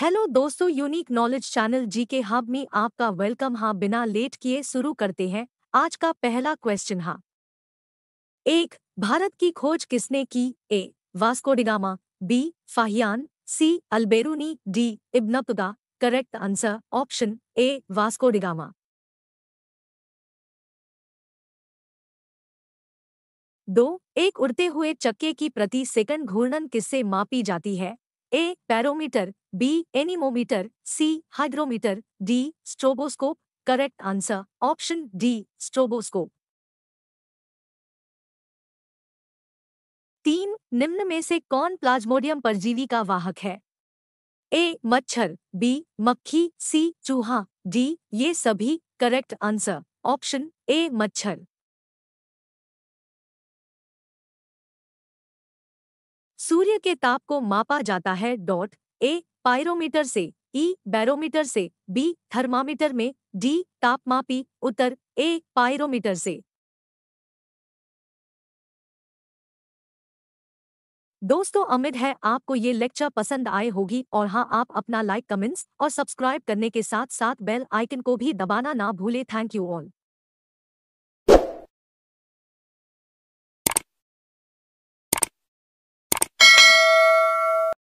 hello दोस्तों unique knowledge channel जी के hub में आपका वेलकम हाँ बिना लेट किए शुरू करते हैं आज का पहला क्वेश्चन हाँ एक भारत की खोज किसने की A Vasco da Gama B Fahien C Alberuni D Ibn Battuta correct answer option A Vasco da Gama दो एक उड़ते हुए चक्के की प्रति सेकंड घूर्णन किससे मापी जाती है A pyrometer B anemometer C hydrometer D stroboscope correct answer option D stroboscope तीन निम्न में से कौन प्लाज्मोडियम परजीवी का वाहक है ए मच्छर बी मक्खी सी चूहा डी ये सभी करेक्ट आंसर ऑप्शन ए मच्छर सूर्य के ताप को मापा जाता है डॉट ए पायरोमीटर से ई e बैरोमीटर से बी थर्मामीटर में डी तापमापी उत्तर ए पायरोमीटर से दोस्तों अमित है आपको ये लेक्चर पसंद आए होगी और हाँ आप अपना लाइक कमेंट्स और सब्सक्राइब करने के साथ साथ बेल आइकन को भी दबाना ना भूले थैंक यू ऑल